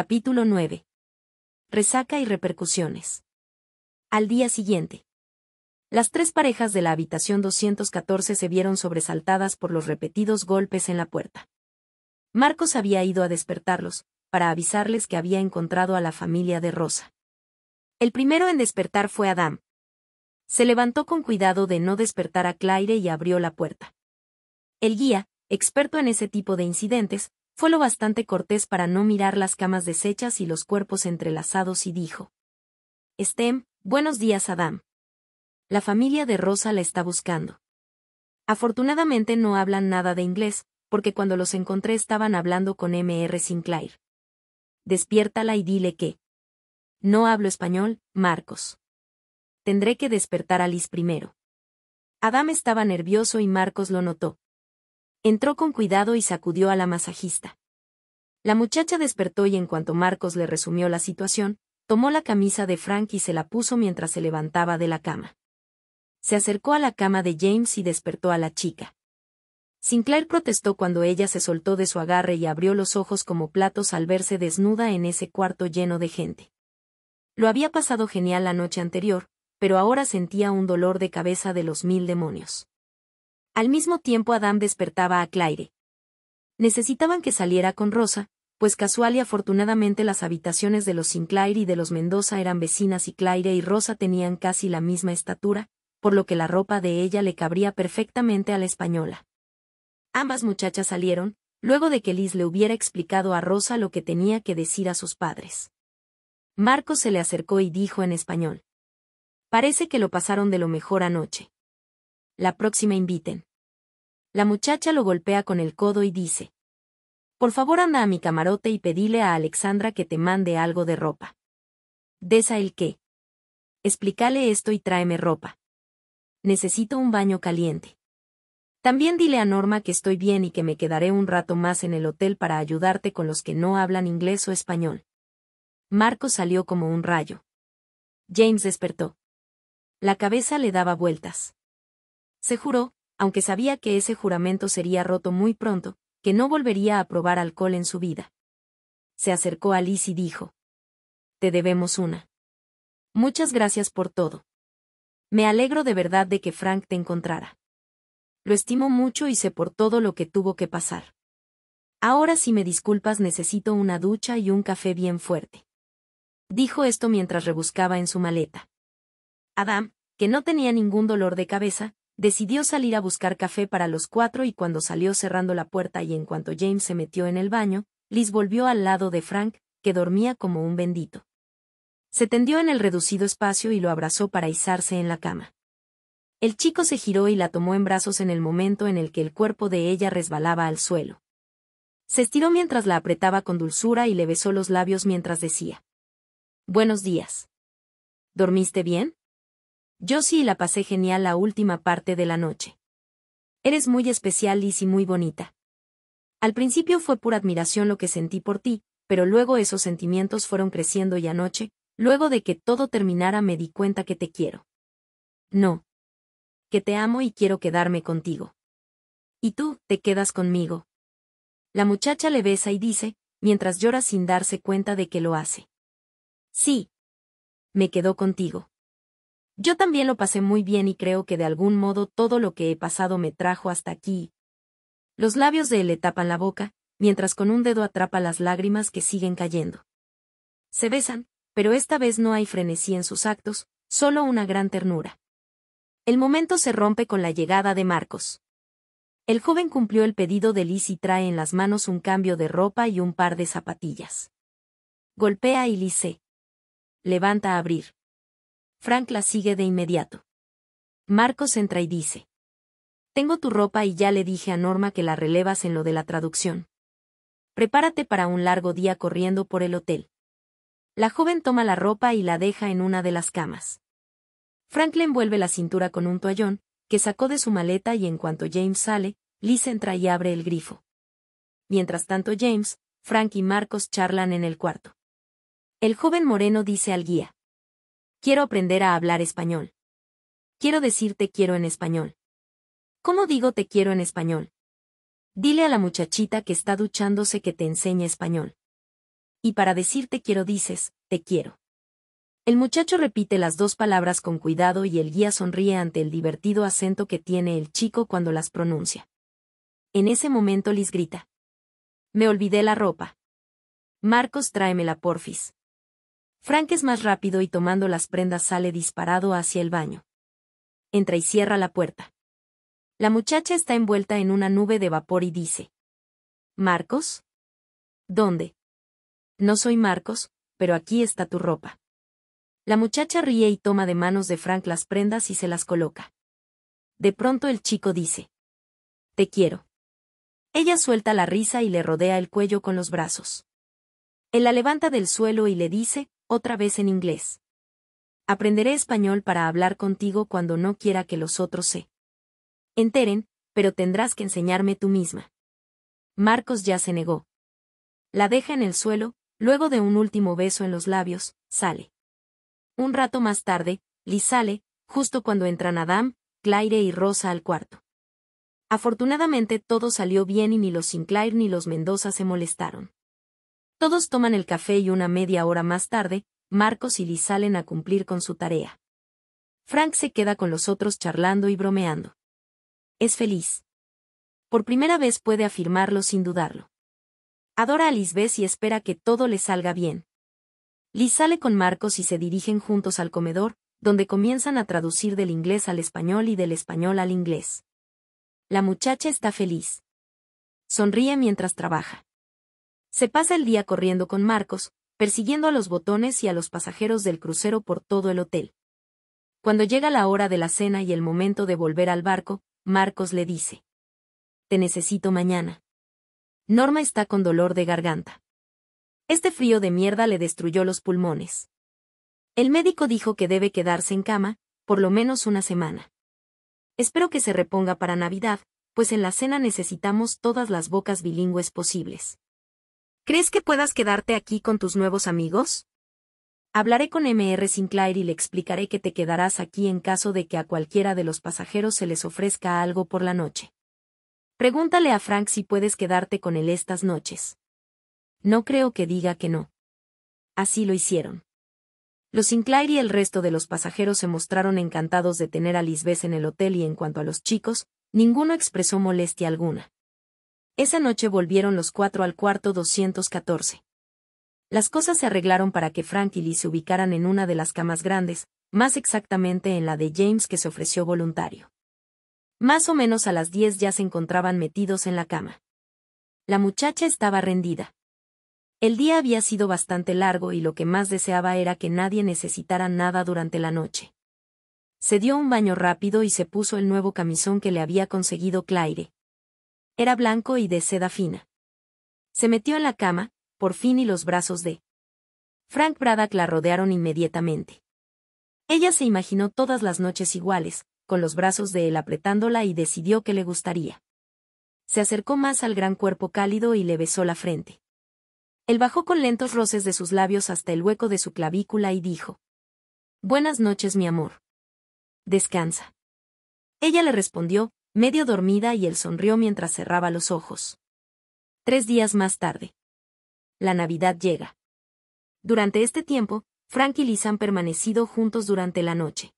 Capítulo 9. Resaca y repercusiones. Al día siguiente. Las tres parejas de la habitación 214 se vieron sobresaltadas por los repetidos golpes en la puerta. Marcos había ido a despertarlos, para avisarles que había encontrado a la familia de Rosa. El primero en despertar fue Adam. Se levantó con cuidado de no despertar a Claire y abrió la puerta. El guía, experto en ese tipo de incidentes, fue lo bastante cortés para no mirar las camas deshechas y los cuerpos entrelazados y dijo. Stem, buenos días, Adam. La familia de Rosa la está buscando. Afortunadamente no hablan nada de inglés, porque cuando los encontré estaban hablando con M.R. Sinclair. Despiértala y dile que. No hablo español, Marcos. Tendré que despertar a Liz primero. Adam estaba nervioso y Marcos lo notó. Entró con cuidado y sacudió a la masajista. La muchacha despertó y en cuanto Marcos le resumió la situación, tomó la camisa de Frank y se la puso mientras se levantaba de la cama. Se acercó a la cama de James y despertó a la chica. Sinclair protestó cuando ella se soltó de su agarre y abrió los ojos como platos al verse desnuda en ese cuarto lleno de gente. Lo había pasado genial la noche anterior, pero ahora sentía un dolor de cabeza de los mil demonios. Al mismo tiempo Adam despertaba a Claire. Necesitaban que saliera con Rosa, pues casual y afortunadamente las habitaciones de los Sinclair y de los Mendoza eran vecinas y Claire y Rosa tenían casi la misma estatura, por lo que la ropa de ella le cabría perfectamente a la española. Ambas muchachas salieron, luego de que Liz le hubiera explicado a Rosa lo que tenía que decir a sus padres. Marcos se le acercó y dijo en español. Parece que lo pasaron de lo mejor anoche. La próxima inviten. La muchacha lo golpea con el codo y dice. Por favor anda a mi camarote y pedile a Alexandra que te mande algo de ropa. Desa el qué. Explícale esto y tráeme ropa. Necesito un baño caliente. También dile a Norma que estoy bien y que me quedaré un rato más en el hotel para ayudarte con los que no hablan inglés o español. Marco salió como un rayo. James despertó. La cabeza le daba vueltas. Se juró, aunque sabía que ese juramento sería roto muy pronto, que no volvería a probar alcohol en su vida. Se acercó a Liz y dijo. Te debemos una. Muchas gracias por todo. Me alegro de verdad de que Frank te encontrara. Lo estimo mucho y sé por todo lo que tuvo que pasar. Ahora si me disculpas necesito una ducha y un café bien fuerte. Dijo esto mientras rebuscaba en su maleta. Adam, que no tenía ningún dolor de cabeza, Decidió salir a buscar café para los cuatro y cuando salió cerrando la puerta y en cuanto James se metió en el baño, Liz volvió al lado de Frank, que dormía como un bendito. Se tendió en el reducido espacio y lo abrazó para izarse en la cama. El chico se giró y la tomó en brazos en el momento en el que el cuerpo de ella resbalaba al suelo. Se estiró mientras la apretaba con dulzura y le besó los labios mientras decía. Buenos días. ¿Dormiste bien? Yo sí la pasé genial la última parte de la noche. Eres muy especial y y muy bonita. Al principio fue pura admiración lo que sentí por ti, pero luego esos sentimientos fueron creciendo y anoche, luego de que todo terminara me di cuenta que te quiero. No. Que te amo y quiero quedarme contigo. Y tú, te quedas conmigo. La muchacha le besa y dice, mientras llora sin darse cuenta de que lo hace. Sí. Me quedo contigo. Yo también lo pasé muy bien y creo que de algún modo todo lo que he pasado me trajo hasta aquí. Los labios de él le tapan la boca, mientras con un dedo atrapa las lágrimas que siguen cayendo. Se besan, pero esta vez no hay frenesí en sus actos, solo una gran ternura. El momento se rompe con la llegada de Marcos. El joven cumplió el pedido de Liz y trae en las manos un cambio de ropa y un par de zapatillas. Golpea y Liz levanta a abrir. Frank la sigue de inmediato. Marcos entra y dice. Tengo tu ropa y ya le dije a Norma que la relevas en lo de la traducción. Prepárate para un largo día corriendo por el hotel. La joven toma la ropa y la deja en una de las camas. Frank le envuelve la cintura con un toallón, que sacó de su maleta y en cuanto James sale, Liz entra y abre el grifo. Mientras tanto James, Frank y Marcos charlan en el cuarto. El joven moreno dice al guía. Quiero aprender a hablar español. Quiero decirte quiero en español. ¿Cómo digo te quiero en español? Dile a la muchachita que está duchándose que te enseñe español. Y para decirte quiero dices, te quiero. El muchacho repite las dos palabras con cuidado y el guía sonríe ante el divertido acento que tiene el chico cuando las pronuncia. En ese momento Liz grita. Me olvidé la ropa. Marcos tráeme la porfis. Frank es más rápido y tomando las prendas sale disparado hacia el baño. Entra y cierra la puerta. La muchacha está envuelta en una nube de vapor y dice. ¿Marcos? ¿Dónde? No soy Marcos, pero aquí está tu ropa. La muchacha ríe y toma de manos de Frank las prendas y se las coloca. De pronto el chico dice. Te quiero. Ella suelta la risa y le rodea el cuello con los brazos. Él la levanta del suelo y le dice, otra vez en inglés. Aprenderé español para hablar contigo cuando no quiera que los otros se enteren, pero tendrás que enseñarme tú misma. Marcos ya se negó. La deja en el suelo, luego de un último beso en los labios, sale. Un rato más tarde, Liz sale, justo cuando entran Adam, Claire y Rosa al cuarto. Afortunadamente todo salió bien y ni los Sinclair ni los Mendoza se molestaron. Todos toman el café y una media hora más tarde, Marcos y Liz salen a cumplir con su tarea. Frank se queda con los otros charlando y bromeando. Es feliz. Por primera vez puede afirmarlo sin dudarlo. Adora a Lizbeth y espera que todo le salga bien. Liz sale con Marcos y se dirigen juntos al comedor, donde comienzan a traducir del inglés al español y del español al inglés. La muchacha está feliz. Sonríe mientras trabaja. Se pasa el día corriendo con Marcos, persiguiendo a los botones y a los pasajeros del crucero por todo el hotel. Cuando llega la hora de la cena y el momento de volver al barco, Marcos le dice. Te necesito mañana. Norma está con dolor de garganta. Este frío de mierda le destruyó los pulmones. El médico dijo que debe quedarse en cama, por lo menos una semana. Espero que se reponga para Navidad, pues en la cena necesitamos todas las bocas bilingües posibles. ¿Crees que puedas quedarte aquí con tus nuevos amigos? Hablaré con MR Sinclair y le explicaré que te quedarás aquí en caso de que a cualquiera de los pasajeros se les ofrezca algo por la noche. Pregúntale a Frank si puedes quedarte con él estas noches. No creo que diga que no. Así lo hicieron. Los Sinclair y el resto de los pasajeros se mostraron encantados de tener a Lisbeth en el hotel y en cuanto a los chicos, ninguno expresó molestia alguna. Esa noche volvieron los cuatro al cuarto 214. Las cosas se arreglaron para que Frank y Lee se ubicaran en una de las camas grandes, más exactamente en la de James que se ofreció voluntario. Más o menos a las diez ya se encontraban metidos en la cama. La muchacha estaba rendida. El día había sido bastante largo y lo que más deseaba era que nadie necesitara nada durante la noche. Se dio un baño rápido y se puso el nuevo camisón que le había conseguido Claire, era blanco y de seda fina. Se metió en la cama, por fin y los brazos de Frank Braddock la rodearon inmediatamente. Ella se imaginó todas las noches iguales, con los brazos de él apretándola y decidió que le gustaría. Se acercó más al gran cuerpo cálido y le besó la frente. Él bajó con lentos roces de sus labios hasta el hueco de su clavícula y dijo. Buenas noches, mi amor. Descansa. Ella le respondió, medio dormida y él sonrió mientras cerraba los ojos. Tres días más tarde. La Navidad llega. Durante este tiempo, Frank y Liz han permanecido juntos durante la noche.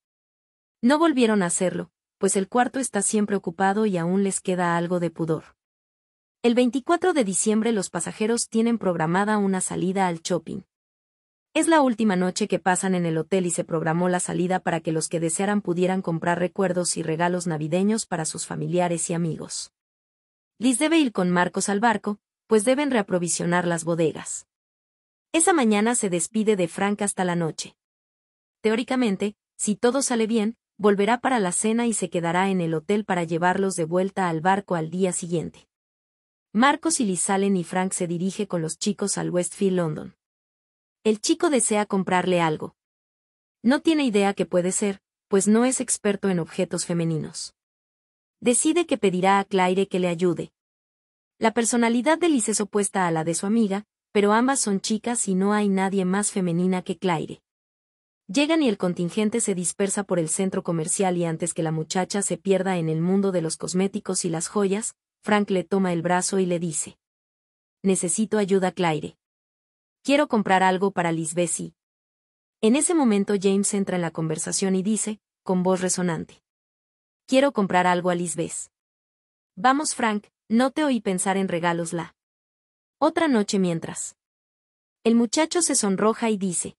No volvieron a hacerlo, pues el cuarto está siempre ocupado y aún les queda algo de pudor. El 24 de diciembre los pasajeros tienen programada una salida al shopping. Es la última noche que pasan en el hotel y se programó la salida para que los que desearan pudieran comprar recuerdos y regalos navideños para sus familiares y amigos. Liz debe ir con Marcos al barco, pues deben reaprovisionar las bodegas. Esa mañana se despide de Frank hasta la noche. Teóricamente, si todo sale bien, volverá para la cena y se quedará en el hotel para llevarlos de vuelta al barco al día siguiente. Marcos y Liz salen y Frank se dirige con los chicos al Westfield London. El chico desea comprarle algo. No tiene idea que puede ser, pues no es experto en objetos femeninos. Decide que pedirá a Claire que le ayude. La personalidad de Liz es opuesta a la de su amiga, pero ambas son chicas y no hay nadie más femenina que Claire. Llegan y el contingente se dispersa por el centro comercial y antes que la muchacha se pierda en el mundo de los cosméticos y las joyas, Frank le toma el brazo y le dice. Necesito ayuda, Claire. Quiero comprar algo para Lisbeth. En ese momento James entra en la conversación y dice, con voz resonante. Quiero comprar algo a Lisbeth. Vamos Frank, no te oí pensar en regalos la. Otra noche mientras. El muchacho se sonroja y dice.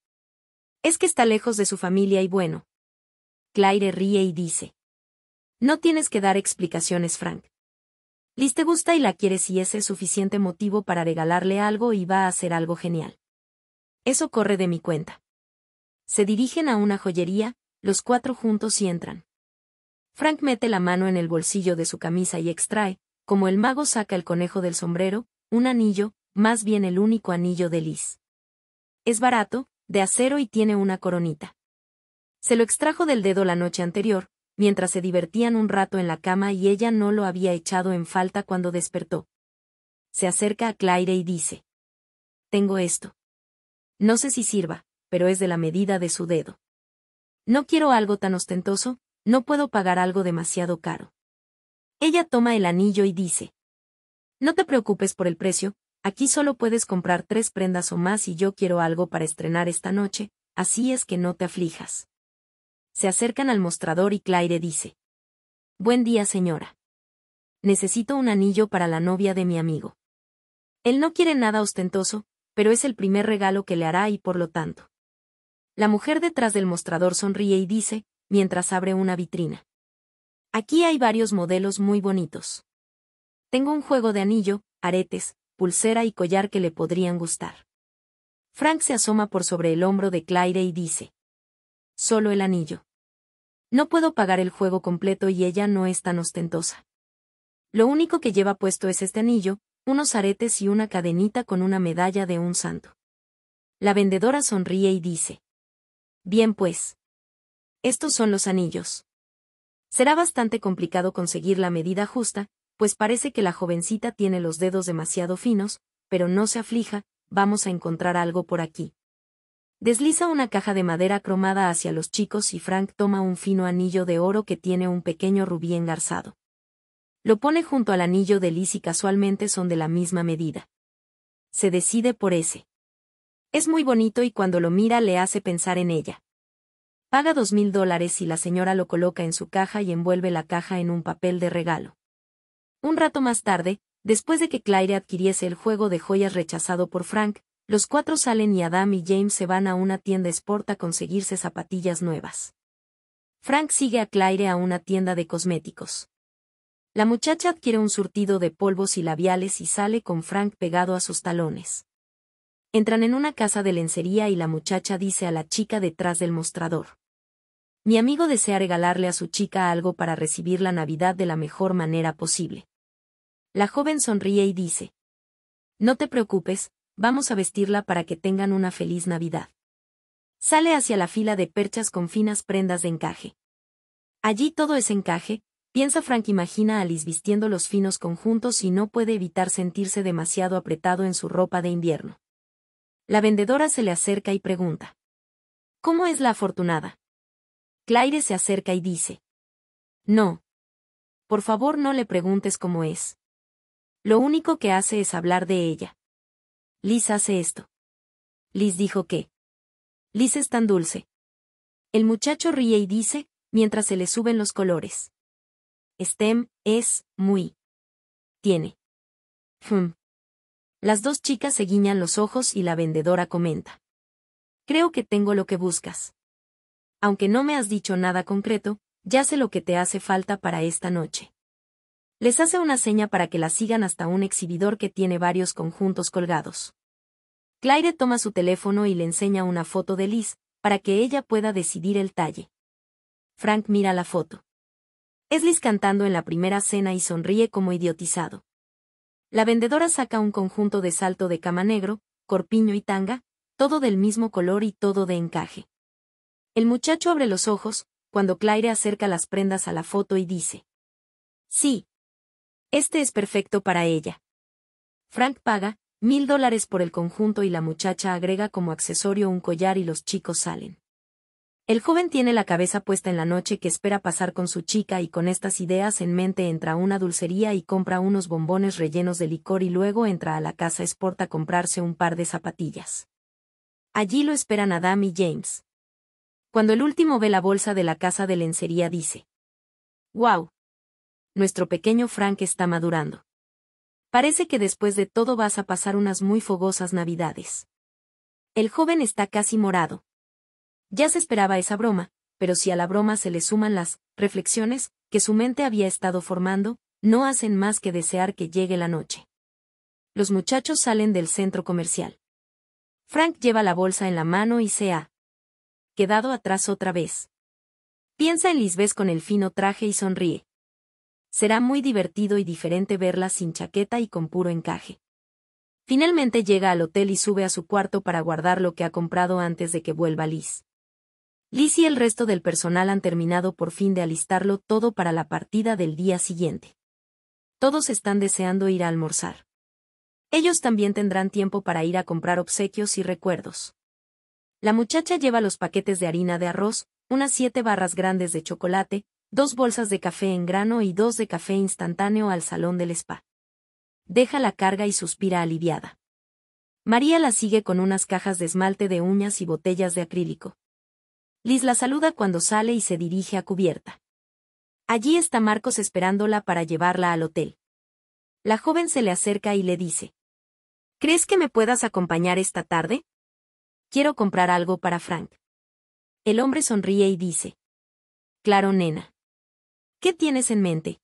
Es que está lejos de su familia y bueno. Claire ríe y dice. No tienes que dar explicaciones Frank. Liz te gusta y la quiere si ese es suficiente motivo para regalarle algo y va a hacer algo genial. Eso corre de mi cuenta. Se dirigen a una joyería, los cuatro juntos y entran. Frank mete la mano en el bolsillo de su camisa y extrae, como el mago saca el conejo del sombrero, un anillo, más bien el único anillo de Liz. Es barato, de acero y tiene una coronita. Se lo extrajo del dedo la noche anterior, mientras se divertían un rato en la cama y ella no lo había echado en falta cuando despertó. Se acerca a Claire y dice. Tengo esto. No sé si sirva, pero es de la medida de su dedo. No quiero algo tan ostentoso, no puedo pagar algo demasiado caro. Ella toma el anillo y dice. No te preocupes por el precio, aquí solo puedes comprar tres prendas o más y yo quiero algo para estrenar esta noche, así es que no te aflijas. Se acercan al mostrador y Claire dice. Buen día, señora. Necesito un anillo para la novia de mi amigo. Él no quiere nada ostentoso, pero es el primer regalo que le hará y por lo tanto. La mujer detrás del mostrador sonríe y dice, mientras abre una vitrina. Aquí hay varios modelos muy bonitos. Tengo un juego de anillo, aretes, pulsera y collar que le podrían gustar. Frank se asoma por sobre el hombro de Claire y dice solo el anillo. No puedo pagar el juego completo y ella no es tan ostentosa. Lo único que lleva puesto es este anillo, unos aretes y una cadenita con una medalla de un santo. La vendedora sonríe y dice. Bien pues. Estos son los anillos. Será bastante complicado conseguir la medida justa, pues parece que la jovencita tiene los dedos demasiado finos, pero no se aflija, vamos a encontrar algo por aquí. Desliza una caja de madera cromada hacia los chicos y Frank toma un fino anillo de oro que tiene un pequeño rubí engarzado. Lo pone junto al anillo de Liz y casualmente son de la misma medida. Se decide por ese. Es muy bonito y cuando lo mira le hace pensar en ella. Paga dos mil dólares y la señora lo coloca en su caja y envuelve la caja en un papel de regalo. Un rato más tarde, después de que Claire adquiriese el juego de joyas rechazado por Frank, los cuatro salen y Adam y James se van a una tienda sport a conseguirse zapatillas nuevas. Frank sigue a Claire a una tienda de cosméticos. La muchacha adquiere un surtido de polvos y labiales y sale con Frank pegado a sus talones. Entran en una casa de lencería y la muchacha dice a la chica detrás del mostrador. Mi amigo desea regalarle a su chica algo para recibir la Navidad de la mejor manera posible. La joven sonríe y dice. No te preocupes, vamos a vestirla para que tengan una feliz Navidad. Sale hacia la fila de perchas con finas prendas de encaje. Allí todo es encaje, piensa Frank imagina a Alice vistiendo los finos conjuntos y no puede evitar sentirse demasiado apretado en su ropa de invierno. La vendedora se le acerca y pregunta. ¿Cómo es la afortunada? Claire se acerca y dice. No. Por favor no le preguntes cómo es. Lo único que hace es hablar de ella. Liz hace esto. Liz dijo que. Liz es tan dulce. El muchacho ríe y dice, mientras se le suben los colores. Stem, es, muy. Tiene. Hmm. Las dos chicas se guiñan los ojos y la vendedora comenta. Creo que tengo lo que buscas. Aunque no me has dicho nada concreto, ya sé lo que te hace falta para esta noche. Les hace una seña para que la sigan hasta un exhibidor que tiene varios conjuntos colgados. Claire toma su teléfono y le enseña una foto de Liz, para que ella pueda decidir el talle. Frank mira la foto. Es Liz cantando en la primera cena y sonríe como idiotizado. La vendedora saca un conjunto de salto de cama negro, corpiño y tanga, todo del mismo color y todo de encaje. El muchacho abre los ojos, cuando Claire acerca las prendas a la foto y dice. Sí, este es perfecto para ella. Frank paga, mil dólares por el conjunto y la muchacha agrega como accesorio un collar y los chicos salen. El joven tiene la cabeza puesta en la noche que espera pasar con su chica y con estas ideas en mente entra a una dulcería y compra unos bombones rellenos de licor y luego entra a la casa exporta a comprarse un par de zapatillas. Allí lo esperan Adam y James. Cuando el último ve la bolsa de la casa de lencería dice, ¡Wow! nuestro pequeño Frank está madurando. Parece que después de todo vas a pasar unas muy fogosas navidades. El joven está casi morado. Ya se esperaba esa broma, pero si a la broma se le suman las reflexiones que su mente había estado formando, no hacen más que desear que llegue la noche. Los muchachos salen del centro comercial. Frank lleva la bolsa en la mano y se ha quedado atrás otra vez. Piensa en Lisbeth con el fino traje y sonríe será muy divertido y diferente verla sin chaqueta y con puro encaje. Finalmente llega al hotel y sube a su cuarto para guardar lo que ha comprado antes de que vuelva Liz. Liz y el resto del personal han terminado por fin de alistarlo todo para la partida del día siguiente. Todos están deseando ir a almorzar. Ellos también tendrán tiempo para ir a comprar obsequios y recuerdos. La muchacha lleva los paquetes de harina de arroz, unas siete barras grandes de chocolate, dos bolsas de café en grano y dos de café instantáneo al salón del spa. Deja la carga y suspira aliviada. María la sigue con unas cajas de esmalte de uñas y botellas de acrílico. Liz la saluda cuando sale y se dirige a cubierta. Allí está Marcos esperándola para llevarla al hotel. La joven se le acerca y le dice. ¿Crees que me puedas acompañar esta tarde? Quiero comprar algo para Frank. El hombre sonríe y dice. Claro, nena. ¿Qué tienes en mente?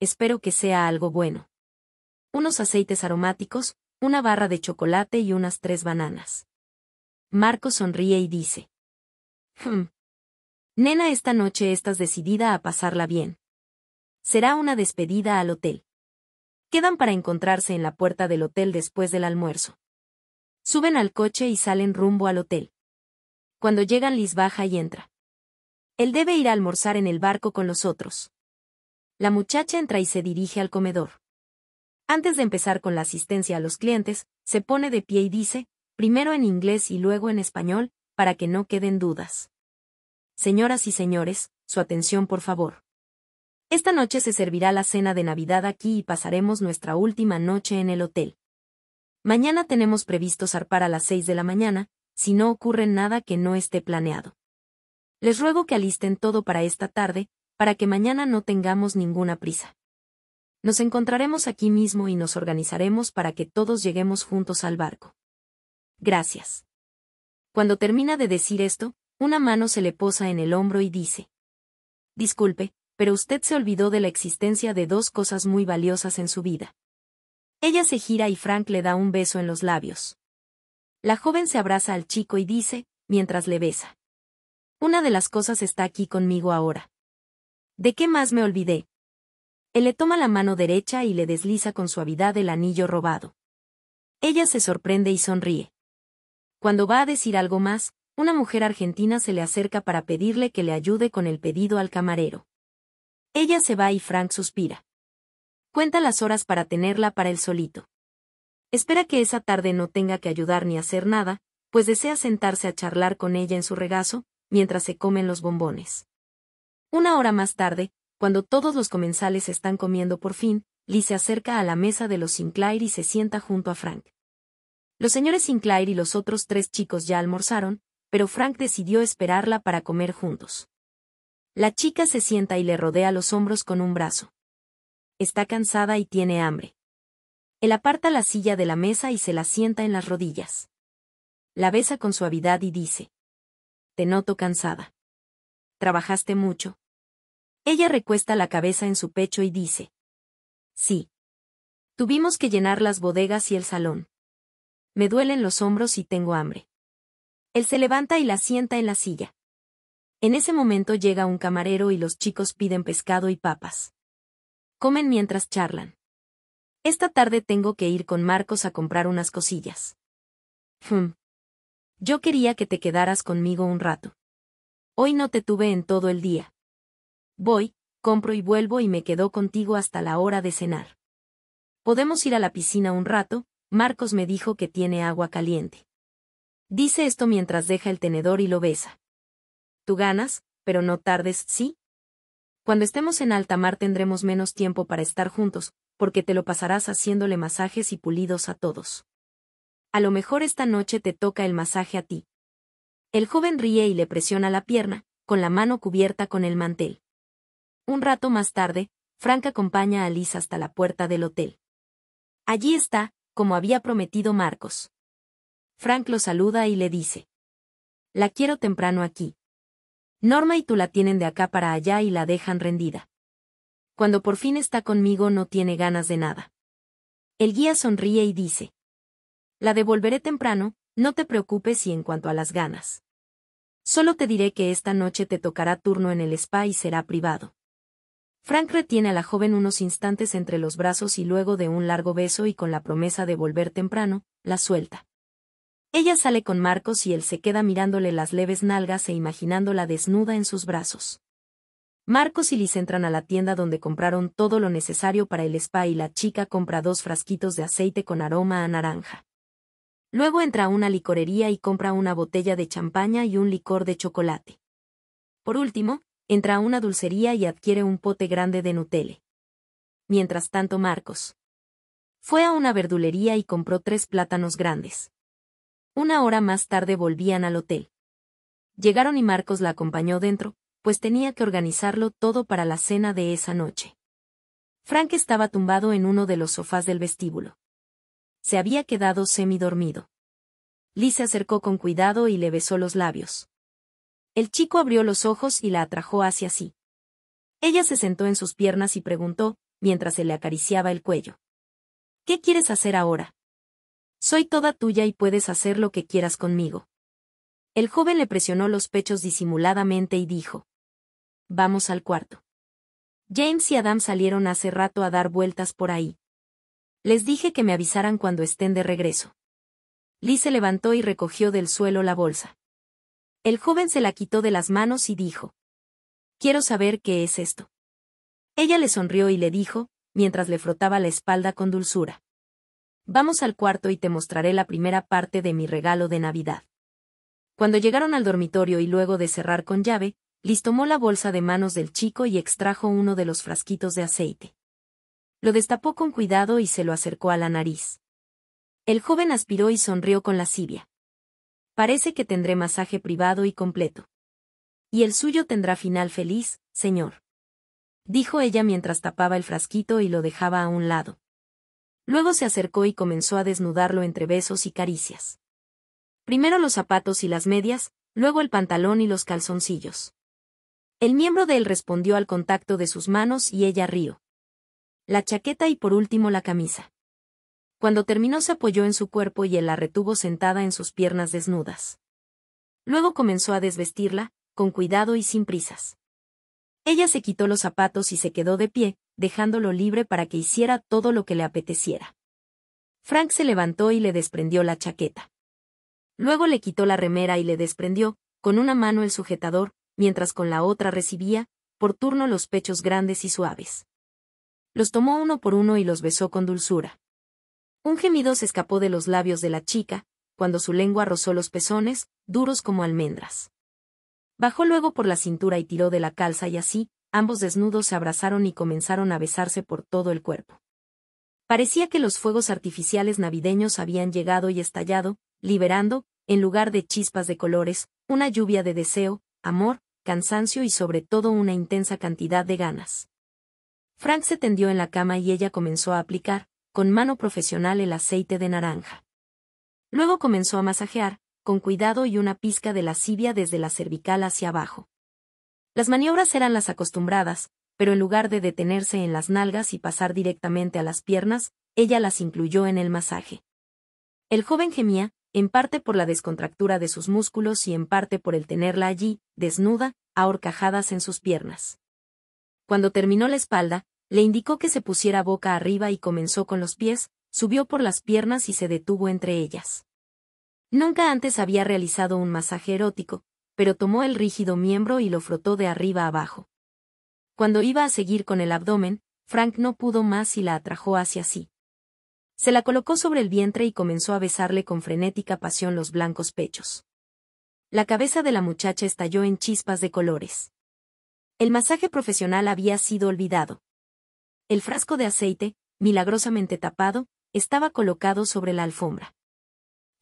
Espero que sea algo bueno. Unos aceites aromáticos, una barra de chocolate y unas tres bananas. Marco sonríe y dice. Hmm. Nena, esta noche estás decidida a pasarla bien. Será una despedida al hotel. Quedan para encontrarse en la puerta del hotel después del almuerzo. Suben al coche y salen rumbo al hotel. Cuando llegan Liz baja y entra. Él debe ir a almorzar en el barco con los otros. La muchacha entra y se dirige al comedor. Antes de empezar con la asistencia a los clientes, se pone de pie y dice, primero en inglés y luego en español, para que no queden dudas. Señoras y señores, su atención por favor. Esta noche se servirá la cena de Navidad aquí y pasaremos nuestra última noche en el hotel. Mañana tenemos previsto zarpar a las seis de la mañana, si no ocurre nada que no esté planeado. Les ruego que alisten todo para esta tarde, para que mañana no tengamos ninguna prisa. Nos encontraremos aquí mismo y nos organizaremos para que todos lleguemos juntos al barco. Gracias. Cuando termina de decir esto, una mano se le posa en el hombro y dice. Disculpe, pero usted se olvidó de la existencia de dos cosas muy valiosas en su vida. Ella se gira y Frank le da un beso en los labios. La joven se abraza al chico y dice, mientras le besa. Una de las cosas está aquí conmigo ahora. ¿De qué más me olvidé? Él le toma la mano derecha y le desliza con suavidad el anillo robado. Ella se sorprende y sonríe. Cuando va a decir algo más, una mujer argentina se le acerca para pedirle que le ayude con el pedido al camarero. Ella se va y Frank suspira. Cuenta las horas para tenerla para él solito. Espera que esa tarde no tenga que ayudar ni hacer nada, pues desea sentarse a charlar con ella en su regazo, mientras se comen los bombones. Una hora más tarde, cuando todos los comensales están comiendo por fin, Lee se acerca a la mesa de los Sinclair y se sienta junto a Frank. Los señores Sinclair y los otros tres chicos ya almorzaron, pero Frank decidió esperarla para comer juntos. La chica se sienta y le rodea los hombros con un brazo. Está cansada y tiene hambre. Él aparta la silla de la mesa y se la sienta en las rodillas. La besa con suavidad y dice, te noto cansada. ¿Trabajaste mucho? Ella recuesta la cabeza en su pecho y dice. Sí. Tuvimos que llenar las bodegas y el salón. Me duelen los hombros y tengo hambre. Él se levanta y la sienta en la silla. En ese momento llega un camarero y los chicos piden pescado y papas. Comen mientras charlan. Esta tarde tengo que ir con Marcos a comprar unas cosillas. Hmm. Yo quería que te quedaras conmigo un rato. Hoy no te tuve en todo el día. Voy, compro y vuelvo y me quedo contigo hasta la hora de cenar. Podemos ir a la piscina un rato, Marcos me dijo que tiene agua caliente. Dice esto mientras deja el tenedor y lo besa. Tú ganas, pero no tardes, ¿sí? Cuando estemos en alta mar tendremos menos tiempo para estar juntos, porque te lo pasarás haciéndole masajes y pulidos a todos a lo mejor esta noche te toca el masaje a ti. El joven ríe y le presiona la pierna, con la mano cubierta con el mantel. Un rato más tarde, Frank acompaña a Liz hasta la puerta del hotel. Allí está, como había prometido Marcos. Frank lo saluda y le dice. La quiero temprano aquí. Norma y tú la tienen de acá para allá y la dejan rendida. Cuando por fin está conmigo no tiene ganas de nada. El guía sonríe y dice. La devolveré temprano, no te preocupes y en cuanto a las ganas. Solo te diré que esta noche te tocará turno en el spa y será privado. Frank retiene a la joven unos instantes entre los brazos y luego de un largo beso y con la promesa de volver temprano, la suelta. Ella sale con Marcos y él se queda mirándole las leves nalgas e imaginándola desnuda en sus brazos. Marcos y Liz entran a la tienda donde compraron todo lo necesario para el spa y la chica compra dos frasquitos de aceite con aroma a naranja. Luego entra a una licorería y compra una botella de champaña y un licor de chocolate. Por último, entra a una dulcería y adquiere un pote grande de Nutelle. Mientras tanto Marcos fue a una verdulería y compró tres plátanos grandes. Una hora más tarde volvían al hotel. Llegaron y Marcos la acompañó dentro, pues tenía que organizarlo todo para la cena de esa noche. Frank estaba tumbado en uno de los sofás del vestíbulo se había quedado semidormido. Lee se acercó con cuidado y le besó los labios. El chico abrió los ojos y la atrajo hacia sí. Ella se sentó en sus piernas y preguntó, mientras se le acariciaba el cuello. ¿Qué quieres hacer ahora? Soy toda tuya y puedes hacer lo que quieras conmigo. El joven le presionó los pechos disimuladamente y dijo. Vamos al cuarto. James y Adam salieron hace rato a dar vueltas por ahí. Les dije que me avisaran cuando estén de regreso. Liz se levantó y recogió del suelo la bolsa. El joven se la quitó de las manos y dijo. Quiero saber qué es esto. Ella le sonrió y le dijo, mientras le frotaba la espalda con dulzura. Vamos al cuarto y te mostraré la primera parte de mi regalo de Navidad. Cuando llegaron al dormitorio y luego de cerrar con llave, Liz tomó la bolsa de manos del chico y extrajo uno de los frasquitos de aceite lo destapó con cuidado y se lo acercó a la nariz. El joven aspiró y sonrió con lascivia. Parece que tendré masaje privado y completo. Y el suyo tendrá final feliz, señor. Dijo ella mientras tapaba el frasquito y lo dejaba a un lado. Luego se acercó y comenzó a desnudarlo entre besos y caricias. Primero los zapatos y las medias, luego el pantalón y los calzoncillos. El miembro de él respondió al contacto de sus manos y ella rió la chaqueta y por último la camisa. Cuando terminó se apoyó en su cuerpo y él la retuvo sentada en sus piernas desnudas. Luego comenzó a desvestirla, con cuidado y sin prisas. Ella se quitó los zapatos y se quedó de pie, dejándolo libre para que hiciera todo lo que le apeteciera. Frank se levantó y le desprendió la chaqueta. Luego le quitó la remera y le desprendió, con una mano el sujetador, mientras con la otra recibía, por turno los pechos grandes y suaves los tomó uno por uno y los besó con dulzura. Un gemido se escapó de los labios de la chica, cuando su lengua rozó los pezones, duros como almendras. Bajó luego por la cintura y tiró de la calza y así, ambos desnudos se abrazaron y comenzaron a besarse por todo el cuerpo. Parecía que los fuegos artificiales navideños habían llegado y estallado, liberando, en lugar de chispas de colores, una lluvia de deseo, amor, cansancio y sobre todo una intensa cantidad de ganas. Frank se tendió en la cama y ella comenzó a aplicar, con mano profesional, el aceite de naranja. Luego comenzó a masajear, con cuidado y una pizca de lascivia desde la cervical hacia abajo. Las maniobras eran las acostumbradas, pero en lugar de detenerse en las nalgas y pasar directamente a las piernas, ella las incluyó en el masaje. El joven gemía, en parte por la descontractura de sus músculos y en parte por el tenerla allí, desnuda, ahorcajadas en sus piernas. Cuando terminó la espalda, le indicó que se pusiera boca arriba y comenzó con los pies, subió por las piernas y se detuvo entre ellas. Nunca antes había realizado un masaje erótico, pero tomó el rígido miembro y lo frotó de arriba abajo. Cuando iba a seguir con el abdomen, Frank no pudo más y la atrajo hacia sí. Se la colocó sobre el vientre y comenzó a besarle con frenética pasión los blancos pechos. La cabeza de la muchacha estalló en chispas de colores. El masaje profesional había sido olvidado. El frasco de aceite, milagrosamente tapado, estaba colocado sobre la alfombra.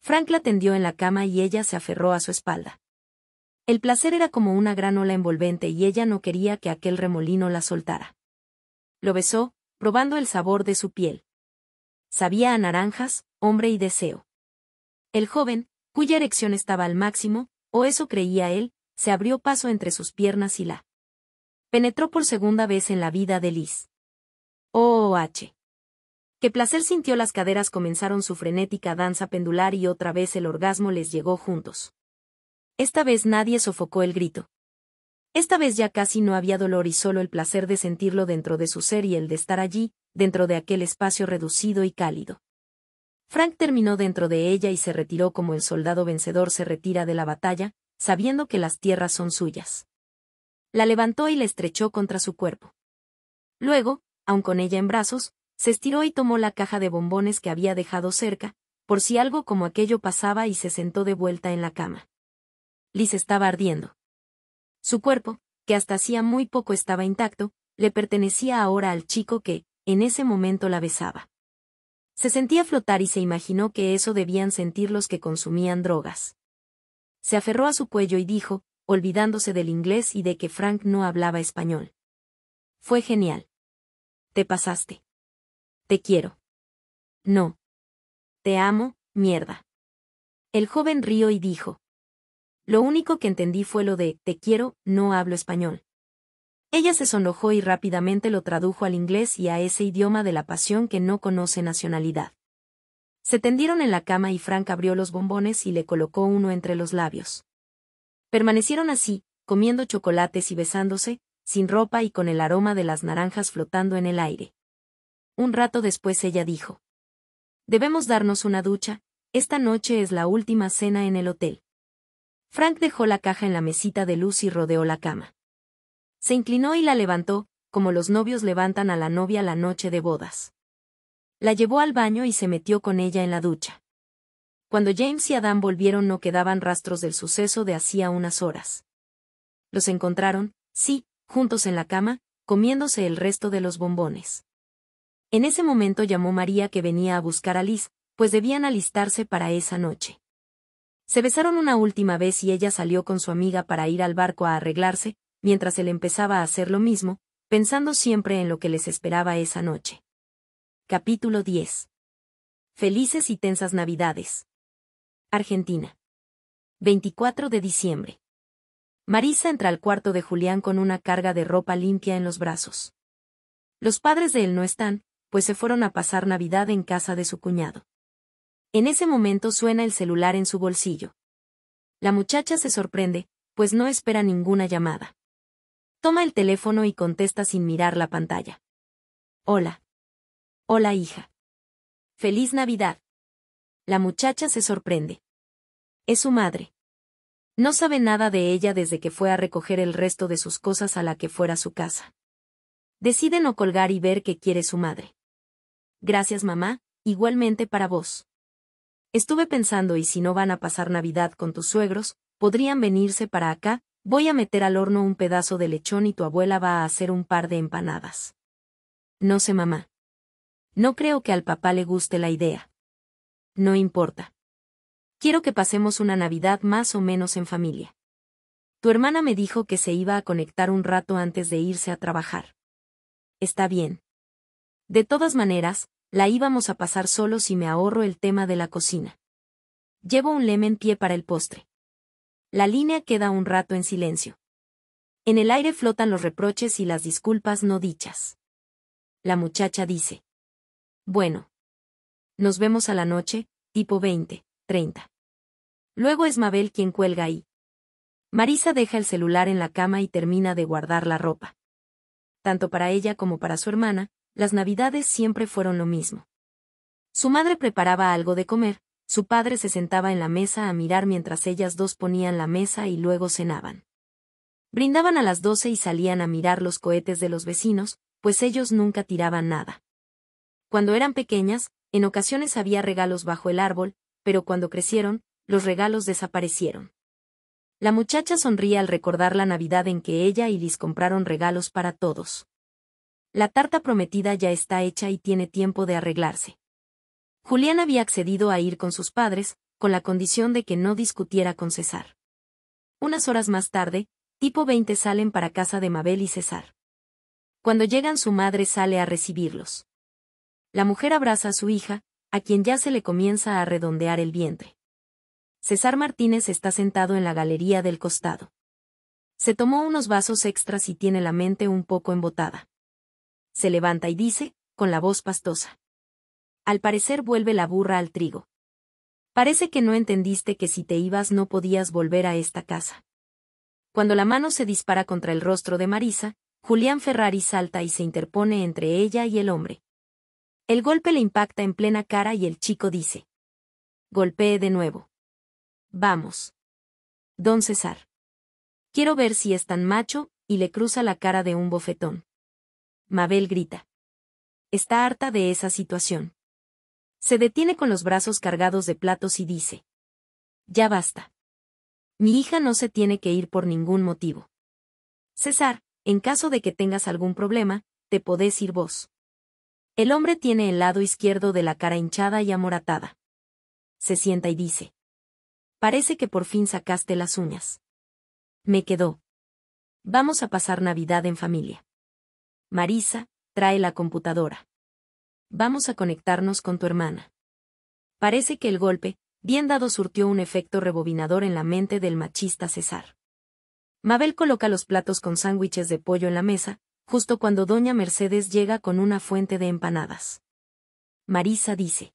Frank la tendió en la cama y ella se aferró a su espalda. El placer era como una gran ola envolvente y ella no quería que aquel remolino la soltara. Lo besó, probando el sabor de su piel. Sabía a naranjas, hombre y deseo. El joven, cuya erección estaba al máximo, o eso creía él, se abrió paso entre sus piernas y la penetró por segunda vez en la vida de Liz. Oh, Qué placer sintió las caderas comenzaron su frenética danza pendular y otra vez el orgasmo les llegó juntos. Esta vez nadie sofocó el grito. Esta vez ya casi no había dolor y solo el placer de sentirlo dentro de su ser y el de estar allí, dentro de aquel espacio reducido y cálido. Frank terminó dentro de ella y se retiró como el soldado vencedor se retira de la batalla, sabiendo que las tierras son suyas la levantó y la estrechó contra su cuerpo. Luego, aun con ella en brazos, se estiró y tomó la caja de bombones que había dejado cerca, por si algo como aquello pasaba y se sentó de vuelta en la cama. Liz estaba ardiendo. Su cuerpo, que hasta hacía muy poco estaba intacto, le pertenecía ahora al chico que, en ese momento la besaba. Se sentía flotar y se imaginó que eso debían sentir los que consumían drogas. Se aferró a su cuello y dijo, olvidándose del inglés y de que Frank no hablaba español. Fue genial. Te pasaste. Te quiero. No. Te amo, mierda. El joven rió y dijo. Lo único que entendí fue lo de te quiero, no hablo español. Ella se sonrojó y rápidamente lo tradujo al inglés y a ese idioma de la pasión que no conoce nacionalidad. Se tendieron en la cama y Frank abrió los bombones y le colocó uno entre los labios. Permanecieron así, comiendo chocolates y besándose, sin ropa y con el aroma de las naranjas flotando en el aire. Un rato después ella dijo. Debemos darnos una ducha, esta noche es la última cena en el hotel. Frank dejó la caja en la mesita de luz y rodeó la cama. Se inclinó y la levantó, como los novios levantan a la novia la noche de bodas. La llevó al baño y se metió con ella en la ducha. Cuando James y Adam volvieron no quedaban rastros del suceso de hacía unas horas. Los encontraron, sí, juntos en la cama, comiéndose el resto de los bombones. En ese momento llamó María que venía a buscar a Liz, pues debían alistarse para esa noche. Se besaron una última vez y ella salió con su amiga para ir al barco a arreglarse, mientras él empezaba a hacer lo mismo, pensando siempre en lo que les esperaba esa noche. Capítulo 10. Felices y tensas Navidades. Argentina. 24 de diciembre. Marisa entra al cuarto de Julián con una carga de ropa limpia en los brazos. Los padres de él no están, pues se fueron a pasar Navidad en casa de su cuñado. En ese momento suena el celular en su bolsillo. La muchacha se sorprende, pues no espera ninguna llamada. Toma el teléfono y contesta sin mirar la pantalla. Hola. Hola hija. Feliz Navidad. La muchacha se sorprende es su madre. No sabe nada de ella desde que fue a recoger el resto de sus cosas a la que fuera su casa. Decide no colgar y ver qué quiere su madre. Gracias mamá, igualmente para vos. Estuve pensando y si no van a pasar Navidad con tus suegros, podrían venirse para acá, voy a meter al horno un pedazo de lechón y tu abuela va a hacer un par de empanadas. No sé mamá. No creo que al papá le guste la idea. No importa. Quiero que pasemos una Navidad más o menos en familia. Tu hermana me dijo que se iba a conectar un rato antes de irse a trabajar. Está bien. De todas maneras, la íbamos a pasar solo si me ahorro el tema de la cocina. Llevo un en pie para el postre. La línea queda un rato en silencio. En el aire flotan los reproches y las disculpas no dichas. La muchacha dice. Bueno. Nos vemos a la noche, tipo 20, 30. Luego es Mabel quien cuelga ahí. Marisa deja el celular en la cama y termina de guardar la ropa. Tanto para ella como para su hermana, las navidades siempre fueron lo mismo. Su madre preparaba algo de comer, su padre se sentaba en la mesa a mirar mientras ellas dos ponían la mesa y luego cenaban. Brindaban a las doce y salían a mirar los cohetes de los vecinos, pues ellos nunca tiraban nada. Cuando eran pequeñas, en ocasiones había regalos bajo el árbol, pero cuando crecieron, los regalos desaparecieron. La muchacha sonríe al recordar la Navidad en que ella y Liz compraron regalos para todos. La tarta prometida ya está hecha y tiene tiempo de arreglarse. Julián había accedido a ir con sus padres, con la condición de que no discutiera con César. Unas horas más tarde, tipo 20 salen para casa de Mabel y César. Cuando llegan su madre sale a recibirlos. La mujer abraza a su hija, a quien ya se le comienza a redondear el vientre. César Martínez está sentado en la galería del costado. Se tomó unos vasos extras y tiene la mente un poco embotada. Se levanta y dice, con la voz pastosa. Al parecer vuelve la burra al trigo. Parece que no entendiste que si te ibas no podías volver a esta casa. Cuando la mano se dispara contra el rostro de Marisa, Julián Ferrari salta y se interpone entre ella y el hombre. El golpe le impacta en plena cara y el chico dice. Golpee de nuevo. Vamos. Don César. Quiero ver si es tan macho, y le cruza la cara de un bofetón. Mabel grita. Está harta de esa situación. Se detiene con los brazos cargados de platos y dice. Ya basta. Mi hija no se tiene que ir por ningún motivo. César, en caso de que tengas algún problema, te podés ir vos. El hombre tiene el lado izquierdo de la cara hinchada y amoratada. Se sienta y dice. Parece que por fin sacaste las uñas. Me quedó. Vamos a pasar Navidad en familia. Marisa, trae la computadora. Vamos a conectarnos con tu hermana. Parece que el golpe, bien dado, surtió un efecto rebobinador en la mente del machista César. Mabel coloca los platos con sándwiches de pollo en la mesa, justo cuando doña Mercedes llega con una fuente de empanadas. Marisa dice.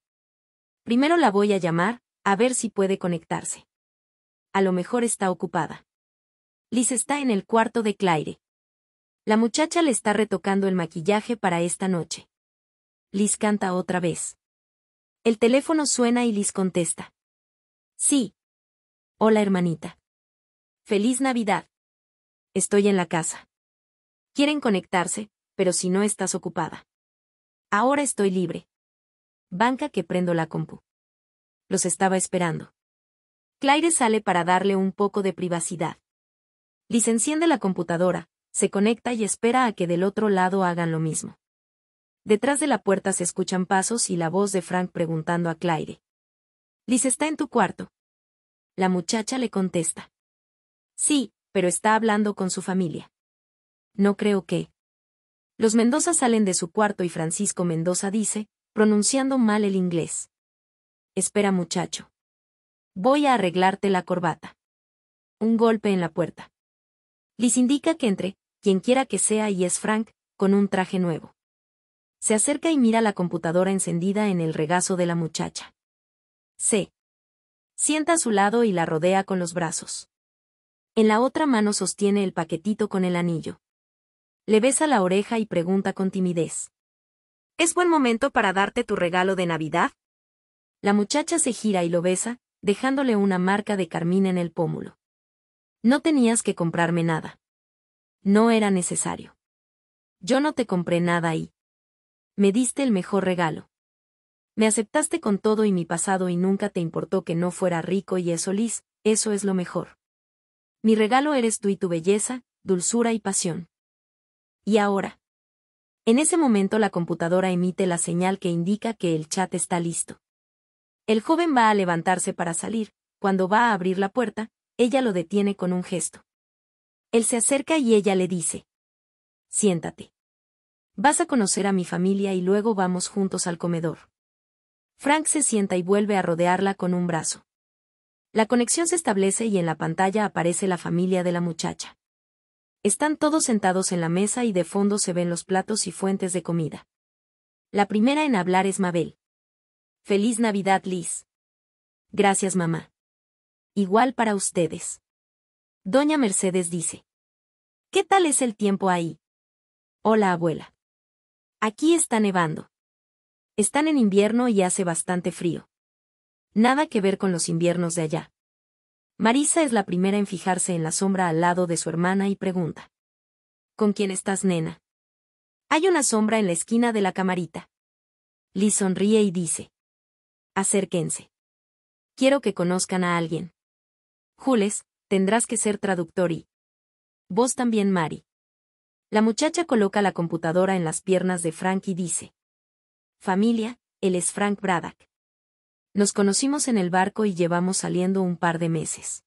Primero la voy a llamar, a ver si puede conectarse. A lo mejor está ocupada. Liz está en el cuarto de Claire. La muchacha le está retocando el maquillaje para esta noche. Liz canta otra vez. El teléfono suena y Liz contesta. Sí. Hola hermanita. Feliz Navidad. Estoy en la casa. Quieren conectarse, pero si no estás ocupada. Ahora estoy libre. Banca que prendo la compu los estaba esperando. Claire sale para darle un poco de privacidad. Liz enciende la computadora, se conecta y espera a que del otro lado hagan lo mismo. Detrás de la puerta se escuchan pasos y la voz de Frank preguntando a Claire. Liz está en tu cuarto. La muchacha le contesta. Sí, pero está hablando con su familia. No creo que. Los Mendoza salen de su cuarto y Francisco Mendoza dice, pronunciando mal el inglés. Espera muchacho. Voy a arreglarte la corbata. Un golpe en la puerta. Lis indica que entre, quien quiera que sea y es Frank, con un traje nuevo. Se acerca y mira la computadora encendida en el regazo de la muchacha. C. Sienta a su lado y la rodea con los brazos. En la otra mano sostiene el paquetito con el anillo. Le besa la oreja y pregunta con timidez. ¿Es buen momento para darte tu regalo de Navidad? La muchacha se gira y lo besa, dejándole una marca de carmín en el pómulo. No tenías que comprarme nada. No era necesario. Yo no te compré nada ahí. Me diste el mejor regalo. Me aceptaste con todo y mi pasado y nunca te importó que no fuera rico y eso Liz, eso es lo mejor. Mi regalo eres tú y tu belleza, dulzura y pasión. ¿Y ahora? En ese momento la computadora emite la señal que indica que el chat está listo. El joven va a levantarse para salir, cuando va a abrir la puerta, ella lo detiene con un gesto. Él se acerca y ella le dice. Siéntate. Vas a conocer a mi familia y luego vamos juntos al comedor. Frank se sienta y vuelve a rodearla con un brazo. La conexión se establece y en la pantalla aparece la familia de la muchacha. Están todos sentados en la mesa y de fondo se ven los platos y fuentes de comida. La primera en hablar es Mabel. Feliz Navidad, Liz. Gracias, mamá. Igual para ustedes. Doña Mercedes dice. ¿Qué tal es el tiempo ahí? Hola, abuela. Aquí está nevando. Están en invierno y hace bastante frío. Nada que ver con los inviernos de allá. Marisa es la primera en fijarse en la sombra al lado de su hermana y pregunta. ¿Con quién estás, nena? Hay una sombra en la esquina de la camarita. Liz sonríe y dice. Acérquense. Quiero que conozcan a alguien. Jules, tendrás que ser traductor y... Vos también, Mari. La muchacha coloca la computadora en las piernas de Frank y dice. Familia, él es Frank Braddock. Nos conocimos en el barco y llevamos saliendo un par de meses.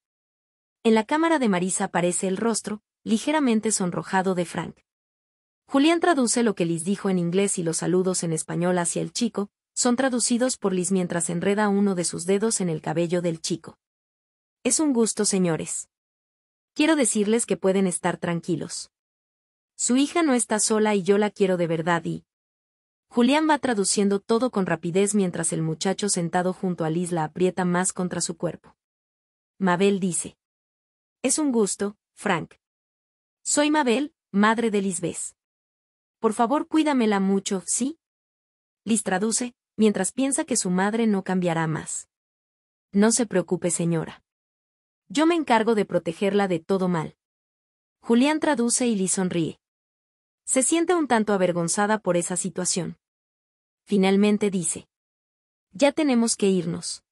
En la cámara de Marisa aparece el rostro, ligeramente sonrojado de Frank. Julián traduce lo que les dijo en inglés y los saludos en español hacia el chico, son traducidos por Liz mientras enreda uno de sus dedos en el cabello del chico. Es un gusto, señores. Quiero decirles que pueden estar tranquilos. Su hija no está sola y yo la quiero de verdad y... Julián va traduciendo todo con rapidez mientras el muchacho sentado junto a Liz la aprieta más contra su cuerpo. Mabel dice. Es un gusto, Frank. Soy Mabel, madre de Lisbeth. Por favor cuídamela mucho, ¿sí? Liz traduce, mientras piensa que su madre no cambiará más. No se preocupe, señora. Yo me encargo de protegerla de todo mal. Julián traduce y Lee sonríe. Se siente un tanto avergonzada por esa situación. Finalmente dice. Ya tenemos que irnos.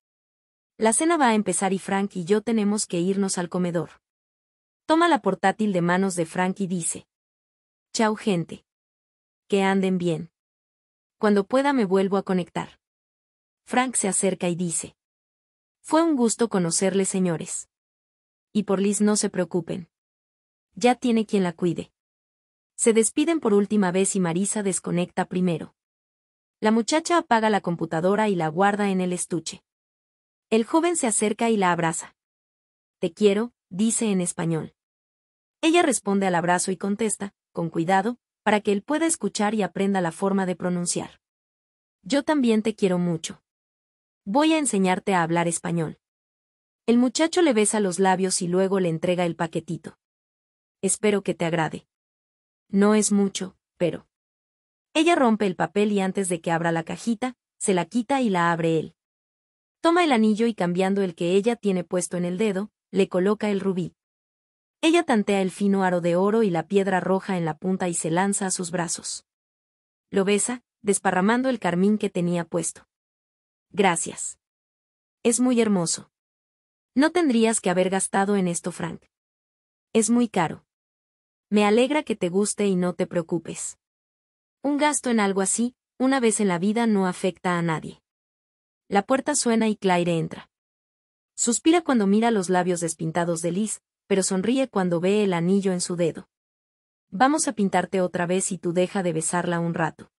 La cena va a empezar y Frank y yo tenemos que irnos al comedor. Toma la portátil de manos de Frank y dice. Chao gente. Que anden bien. Cuando pueda me vuelvo a conectar. Frank se acerca y dice. Fue un gusto conocerle, señores. Y por Liz no se preocupen. Ya tiene quien la cuide. Se despiden por última vez y Marisa desconecta primero. La muchacha apaga la computadora y la guarda en el estuche. El joven se acerca y la abraza. Te quiero, dice en español. Ella responde al abrazo y contesta, con cuidado, para que él pueda escuchar y aprenda la forma de pronunciar. Yo también te quiero mucho. Voy a enseñarte a hablar español. El muchacho le besa los labios y luego le entrega el paquetito. Espero que te agrade. No es mucho, pero... Ella rompe el papel y antes de que abra la cajita, se la quita y la abre él. Toma el anillo y cambiando el que ella tiene puesto en el dedo, le coloca el rubí. Ella tantea el fino aro de oro y la piedra roja en la punta y se lanza a sus brazos. Lo besa, desparramando el carmín que tenía puesto. Gracias. Es muy hermoso. No tendrías que haber gastado en esto, Frank. Es muy caro. Me alegra que te guste y no te preocupes. Un gasto en algo así, una vez en la vida, no afecta a nadie. La puerta suena y Claire entra. Suspira cuando mira los labios despintados de Liz, pero sonríe cuando ve el anillo en su dedo. Vamos a pintarte otra vez y tú deja de besarla un rato.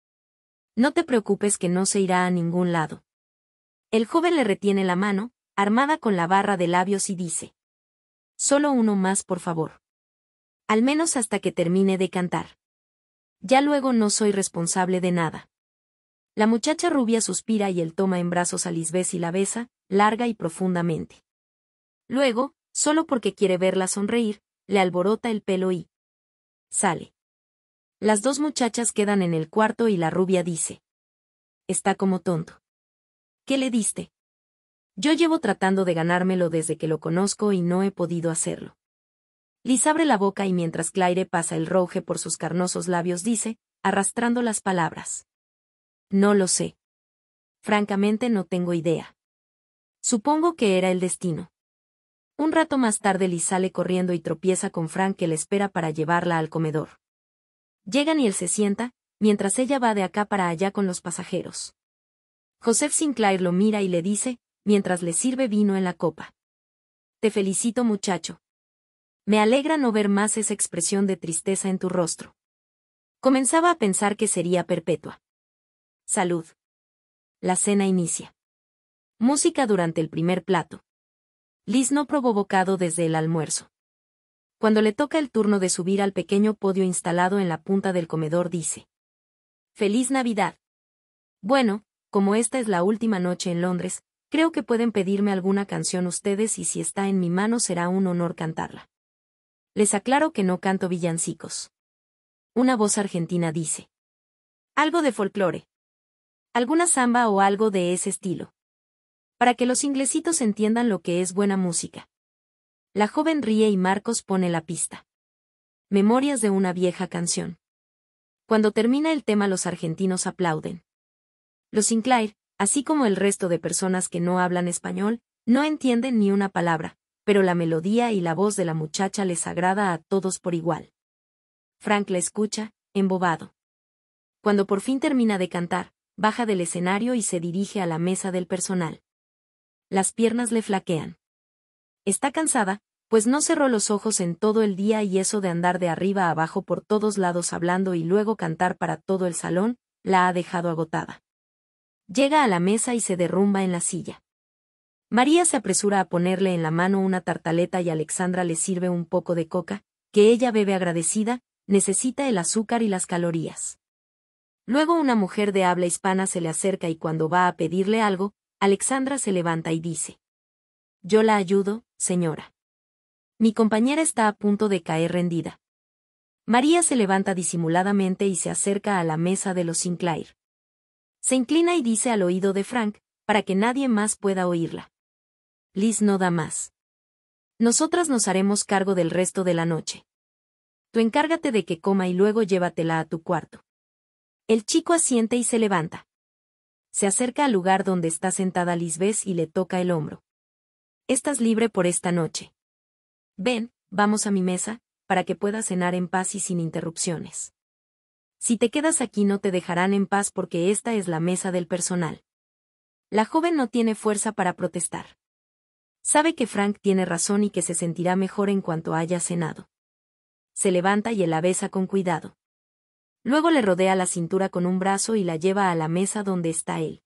No te preocupes que no se irá a ningún lado. El joven le retiene la mano, armada con la barra de labios y dice. Solo uno más, por favor. Al menos hasta que termine de cantar. Ya luego no soy responsable de nada. La muchacha rubia suspira y él toma en brazos a Lisbeth y la besa, larga y profundamente. Luego, solo porque quiere verla sonreír, le alborota el pelo y sale. Las dos muchachas quedan en el cuarto y la rubia dice. Está como tonto. ¿Qué le diste? Yo llevo tratando de ganármelo desde que lo conozco y no he podido hacerlo. Liz abre la boca y mientras Claire pasa el roje por sus carnosos labios dice, arrastrando las palabras. No lo sé. Francamente no tengo idea. Supongo que era el destino. Un rato más tarde Liz sale corriendo y tropieza con Frank que le espera para llevarla al comedor. Llegan y él se sienta, mientras ella va de acá para allá con los pasajeros. Joseph Sinclair lo mira y le dice, mientras le sirve vino en la copa. Te felicito muchacho. Me alegra no ver más esa expresión de tristeza en tu rostro. Comenzaba a pensar que sería perpetua. Salud. La cena inicia. Música durante el primer plato. Liz no provocado bocado desde el almuerzo. Cuando le toca el turno de subir al pequeño podio instalado en la punta del comedor dice. Feliz Navidad. Bueno, como esta es la última noche en Londres, creo que pueden pedirme alguna canción ustedes y si está en mi mano será un honor cantarla. Les aclaro que no canto villancicos. Una voz argentina dice. Algo de folclore. Alguna samba o algo de ese estilo para que los inglesitos entiendan lo que es buena música. La joven ríe y Marcos pone la pista. Memorias de una vieja canción. Cuando termina el tema los argentinos aplauden. Los Sinclair, así como el resto de personas que no hablan español, no entienden ni una palabra, pero la melodía y la voz de la muchacha les agrada a todos por igual. Frank la escucha, embobado. Cuando por fin termina de cantar, baja del escenario y se dirige a la mesa del personal las piernas le flaquean. Está cansada, pues no cerró los ojos en todo el día y eso de andar de arriba a abajo por todos lados hablando y luego cantar para todo el salón, la ha dejado agotada. Llega a la mesa y se derrumba en la silla. María se apresura a ponerle en la mano una tartaleta y Alexandra le sirve un poco de coca, que ella bebe agradecida, necesita el azúcar y las calorías. Luego una mujer de habla hispana se le acerca y cuando va a pedirle algo, Alexandra se levanta y dice. Yo la ayudo, señora. Mi compañera está a punto de caer rendida. María se levanta disimuladamente y se acerca a la mesa de los Sinclair. Se inclina y dice al oído de Frank, para que nadie más pueda oírla. Liz no da más. Nosotras nos haremos cargo del resto de la noche. Tú encárgate de que coma y luego llévatela a tu cuarto. El chico asiente y se levanta se acerca al lugar donde está sentada Lisbeth y le toca el hombro. Estás libre por esta noche. Ven, vamos a mi mesa, para que puedas cenar en paz y sin interrupciones. Si te quedas aquí no te dejarán en paz porque esta es la mesa del personal. La joven no tiene fuerza para protestar. Sabe que Frank tiene razón y que se sentirá mejor en cuanto haya cenado. Se levanta y él la besa con cuidado. Luego le rodea la cintura con un brazo y la lleva a la mesa donde está él.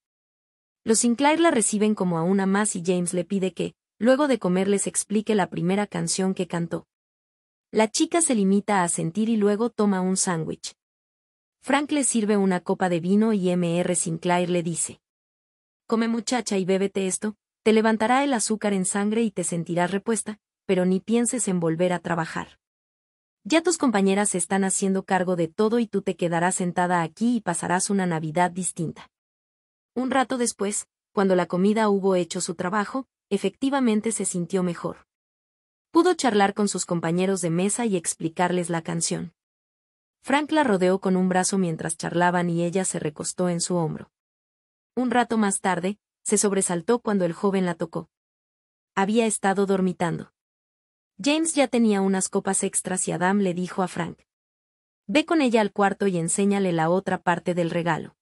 Los Sinclair la reciben como a una más y James le pide que, luego de comer, les explique la primera canción que cantó. La chica se limita a sentir y luego toma un sándwich. Frank le sirve una copa de vino y M.R. Sinclair le dice. Come muchacha y bébete esto, te levantará el azúcar en sangre y te sentirás repuesta, pero ni pienses en volver a trabajar. Ya tus compañeras se están haciendo cargo de todo y tú te quedarás sentada aquí y pasarás una Navidad distinta. Un rato después, cuando la comida hubo hecho su trabajo, efectivamente se sintió mejor. Pudo charlar con sus compañeros de mesa y explicarles la canción. Frank la rodeó con un brazo mientras charlaban y ella se recostó en su hombro. Un rato más tarde, se sobresaltó cuando el joven la tocó. Había estado dormitando. James ya tenía unas copas extras y Adam le dijo a Frank. Ve con ella al cuarto y enséñale la otra parte del regalo.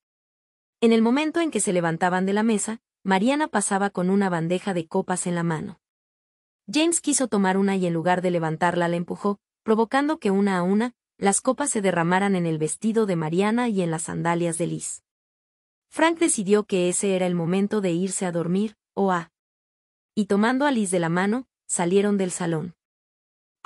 En el momento en que se levantaban de la mesa, Mariana pasaba con una bandeja de copas en la mano. James quiso tomar una y en lugar de levantarla la empujó, provocando que una a una, las copas se derramaran en el vestido de Mariana y en las sandalias de Liz. Frank decidió que ese era el momento de irse a dormir, o a. Y tomando a Liz de la mano, salieron del salón.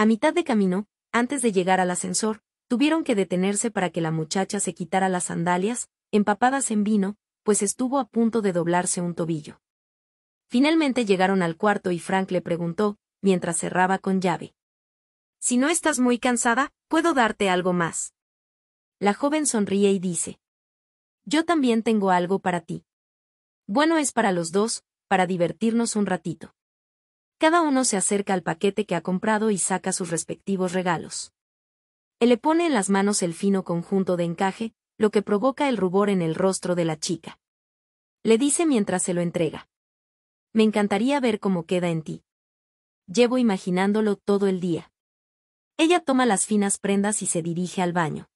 A mitad de camino, antes de llegar al ascensor, tuvieron que detenerse para que la muchacha se quitara las sandalias, empapadas en vino, pues estuvo a punto de doblarse un tobillo. Finalmente llegaron al cuarto y Frank le preguntó, mientras cerraba con llave. Si no estás muy cansada, puedo darte algo más. La joven sonríe y dice. Yo también tengo algo para ti. Bueno es para los dos, para divertirnos un ratito. Cada uno se acerca al paquete que ha comprado y saca sus respectivos regalos. Él le pone en las manos el fino conjunto de encaje, lo que provoca el rubor en el rostro de la chica. Le dice mientras se lo entrega. Me encantaría ver cómo queda en ti. Llevo imaginándolo todo el día. Ella toma las finas prendas y se dirige al baño.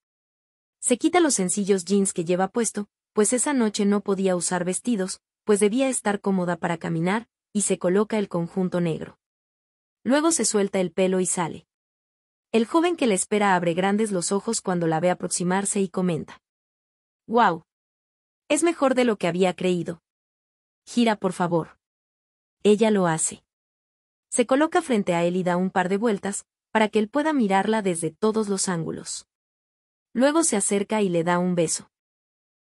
Se quita los sencillos jeans que lleva puesto, pues esa noche no podía usar vestidos, pues debía estar cómoda para caminar, y se coloca el conjunto negro. Luego se suelta el pelo y sale. El joven que le espera abre grandes los ojos cuando la ve aproximarse y comenta. ¡Wow! Es mejor de lo que había creído. Gira, por favor. Ella lo hace. Se coloca frente a él y da un par de vueltas, para que él pueda mirarla desde todos los ángulos. Luego se acerca y le da un beso.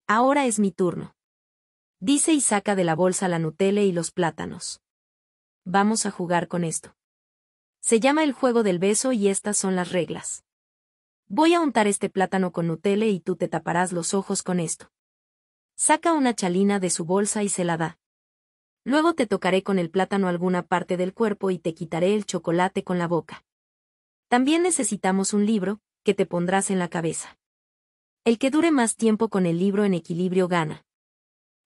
Ahora es mi turno dice y saca de la bolsa la Nutella y los plátanos. Vamos a jugar con esto. Se llama el juego del beso y estas son las reglas. Voy a untar este plátano con Nutella y tú te taparás los ojos con esto. Saca una chalina de su bolsa y se la da. Luego te tocaré con el plátano alguna parte del cuerpo y te quitaré el chocolate con la boca. También necesitamos un libro, que te pondrás en la cabeza. El que dure más tiempo con el libro en equilibrio gana.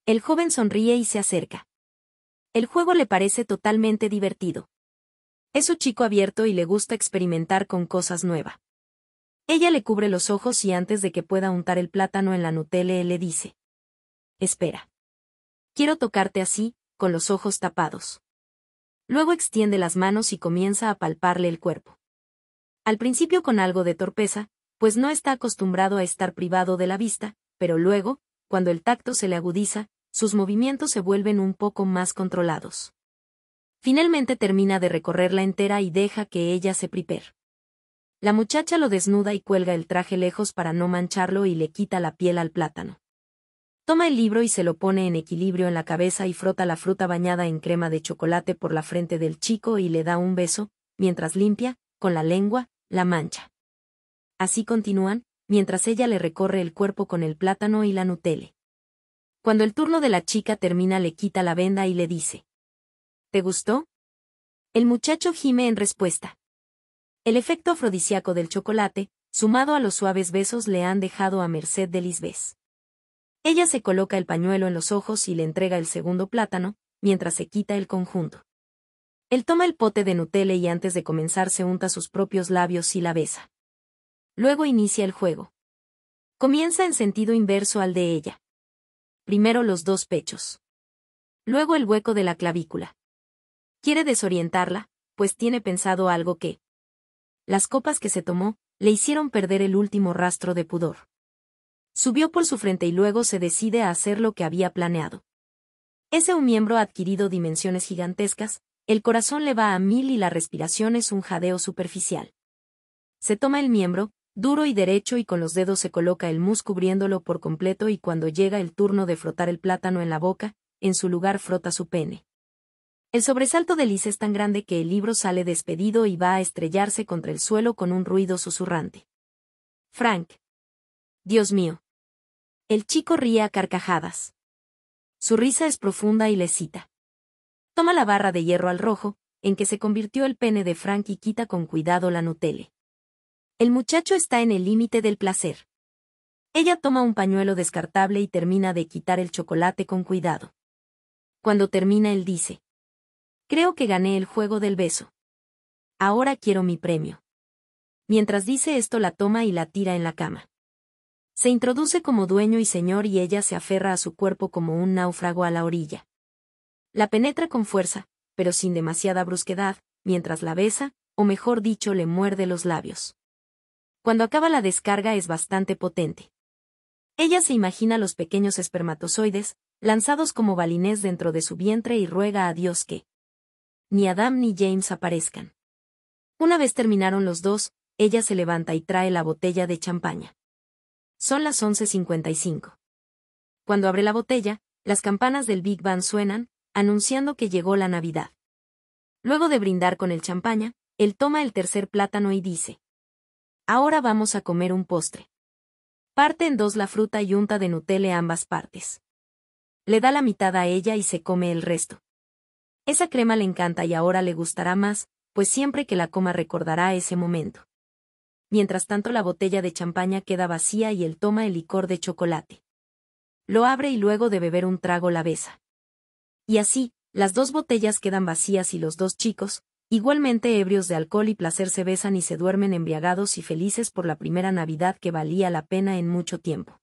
El joven sonríe y se acerca. El juego le parece totalmente divertido. Es un chico abierto y le gusta experimentar con cosas nuevas. Ella le cubre los ojos y antes de que pueda untar el plátano en la Nutella le dice. Espera. Quiero tocarte así, con los ojos tapados. Luego extiende las manos y comienza a palparle el cuerpo. Al principio con algo de torpeza, pues no está acostumbrado a estar privado de la vista, pero luego, cuando el tacto se le agudiza, sus movimientos se vuelven un poco más controlados. Finalmente termina de recorrerla entera y deja que ella se priper. La muchacha lo desnuda y cuelga el traje lejos para no mancharlo y le quita la piel al plátano. Toma el libro y se lo pone en equilibrio en la cabeza y frota la fruta bañada en crema de chocolate por la frente del chico y le da un beso, mientras limpia, con la lengua, la mancha. Así continúan, mientras ella le recorre el cuerpo con el plátano y la nutele. Cuando el turno de la chica termina le quita la venda y le dice. ¿Te gustó? El muchacho gime en respuesta. El efecto afrodisíaco del chocolate, sumado a los suaves besos le han dejado a merced de Lisbeth. Ella se coloca el pañuelo en los ojos y le entrega el segundo plátano, mientras se quita el conjunto. Él toma el pote de Nutella y antes de comenzar se unta sus propios labios y la besa. Luego inicia el juego. Comienza en sentido inverso al de ella primero los dos pechos. Luego el hueco de la clavícula. Quiere desorientarla, pues tiene pensado algo que. Las copas que se tomó, le hicieron perder el último rastro de pudor. Subió por su frente y luego se decide a hacer lo que había planeado. Ese un miembro ha adquirido dimensiones gigantescas, el corazón le va a mil y la respiración es un jadeo superficial. Se toma el miembro, Duro y derecho y con los dedos se coloca el mus cubriéndolo por completo y cuando llega el turno de frotar el plátano en la boca, en su lugar frota su pene. El sobresalto de Liz es tan grande que el libro sale despedido y va a estrellarse contra el suelo con un ruido susurrante. Frank. Dios mío. El chico ríe a carcajadas. Su risa es profunda y le cita. Toma la barra de hierro al rojo, en que se convirtió el pene de Frank y quita con cuidado la Nutella. El muchacho está en el límite del placer. Ella toma un pañuelo descartable y termina de quitar el chocolate con cuidado. Cuando termina él dice. Creo que gané el juego del beso. Ahora quiero mi premio. Mientras dice esto la toma y la tira en la cama. Se introduce como dueño y señor y ella se aferra a su cuerpo como un náufrago a la orilla. La penetra con fuerza, pero sin demasiada brusquedad, mientras la besa, o mejor dicho le muerde los labios. Cuando acaba la descarga es bastante potente. Ella se imagina los pequeños espermatozoides, lanzados como balines dentro de su vientre y ruega a Dios que ni Adam ni James aparezcan. Una vez terminaron los dos, ella se levanta y trae la botella de champaña. Son las 11.55. Cuando abre la botella, las campanas del Big Bang suenan, anunciando que llegó la Navidad. Luego de brindar con el champaña, él toma el tercer plátano y dice, Ahora vamos a comer un postre. Parte en dos la fruta y unta de Nutella ambas partes. Le da la mitad a ella y se come el resto. Esa crema le encanta y ahora le gustará más, pues siempre que la coma recordará ese momento. Mientras tanto la botella de champaña queda vacía y él toma el licor de chocolate. Lo abre y luego de beber un trago la besa. Y así, las dos botellas quedan vacías y los dos chicos, Igualmente ebrios de alcohol y placer se besan y se duermen embriagados y felices por la primera Navidad que valía la pena en mucho tiempo.